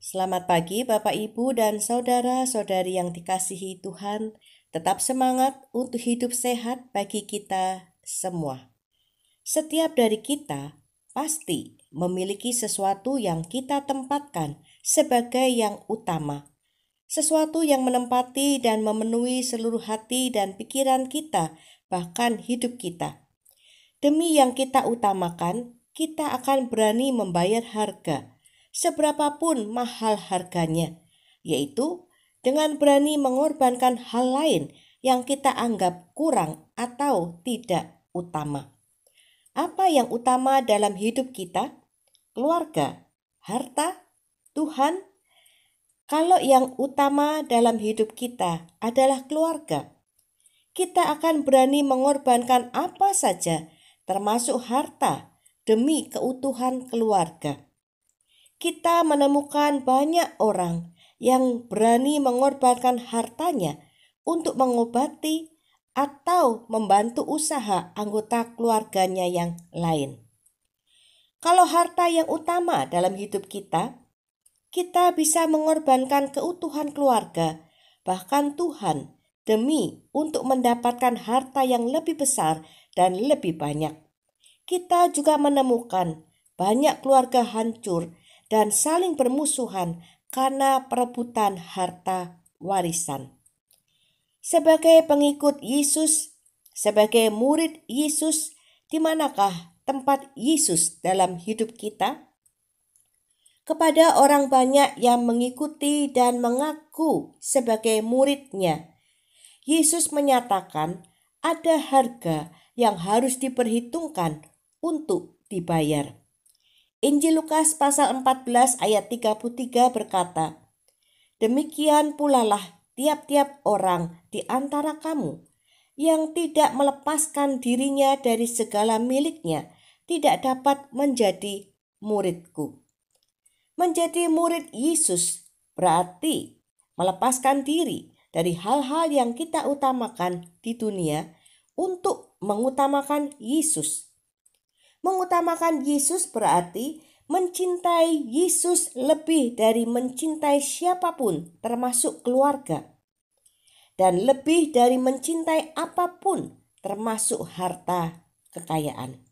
Selamat pagi Bapak Ibu dan saudara-saudari yang dikasihi Tuhan. Tetap semangat untuk hidup sehat bagi kita semua. Setiap dari kita pasti memiliki sesuatu yang kita tempatkan sebagai yang utama. Sesuatu yang menempati dan memenuhi seluruh hati dan pikiran kita, bahkan hidup kita. Demi yang kita utamakan, kita akan berani membayar harga seberapapun mahal harganya, yaitu dengan berani mengorbankan hal lain yang kita anggap kurang atau tidak utama. Apa yang utama dalam hidup kita? Keluarga, harta, Tuhan. Kalau yang utama dalam hidup kita adalah keluarga, kita akan berani mengorbankan apa saja, termasuk harta, demi keutuhan keluarga kita menemukan banyak orang yang berani mengorbankan hartanya untuk mengobati atau membantu usaha anggota keluarganya yang lain. Kalau harta yang utama dalam hidup kita, kita bisa mengorbankan keutuhan keluarga, bahkan Tuhan, demi untuk mendapatkan harta yang lebih besar dan lebih banyak. Kita juga menemukan banyak keluarga hancur dan saling bermusuhan karena perebutan harta warisan. Sebagai pengikut Yesus, sebagai murid Yesus, di manakah tempat Yesus dalam hidup kita? Kepada orang banyak yang mengikuti dan mengaku sebagai muridnya, Yesus menyatakan ada harga yang harus diperhitungkan untuk dibayar. Injil Lukas pasal 14 ayat 33 berkata, Demikian pulalah tiap-tiap orang di antara kamu yang tidak melepaskan dirinya dari segala miliknya tidak dapat menjadi muridku. Menjadi murid Yesus berarti melepaskan diri dari hal-hal yang kita utamakan di dunia untuk mengutamakan Yesus. Mengutamakan Yesus berarti mencintai Yesus lebih dari mencintai siapapun, termasuk keluarga, dan lebih dari mencintai apapun, termasuk harta kekayaan.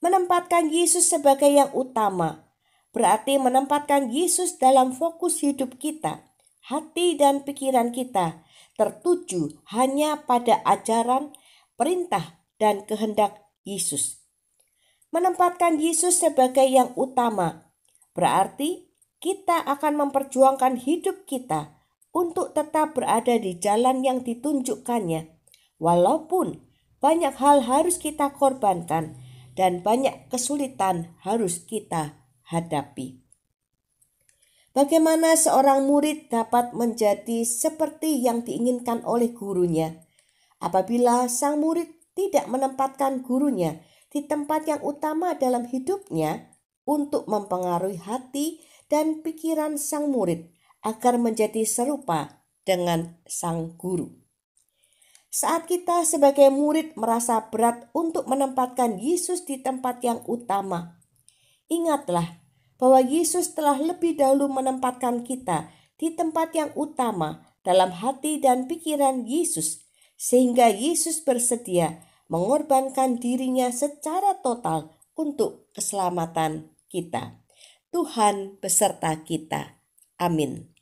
Menempatkan Yesus sebagai yang utama berarti menempatkan Yesus dalam fokus hidup kita, hati, dan pikiran kita tertuju hanya pada ajaran, perintah, dan kehendak Yesus menempatkan Yesus sebagai yang utama. Berarti kita akan memperjuangkan hidup kita untuk tetap berada di jalan yang ditunjukkannya. Walaupun banyak hal harus kita korbankan dan banyak kesulitan harus kita hadapi. Bagaimana seorang murid dapat menjadi seperti yang diinginkan oleh gurunya apabila sang murid tidak menempatkan gurunya di tempat yang utama dalam hidupnya untuk mempengaruhi hati dan pikiran sang murid agar menjadi serupa dengan sang guru. Saat kita sebagai murid merasa berat untuk menempatkan Yesus di tempat yang utama, ingatlah bahwa Yesus telah lebih dahulu menempatkan kita di tempat yang utama dalam hati dan pikiran Yesus, sehingga Yesus bersedia mengorbankan dirinya secara total untuk keselamatan kita. Tuhan beserta kita. Amin.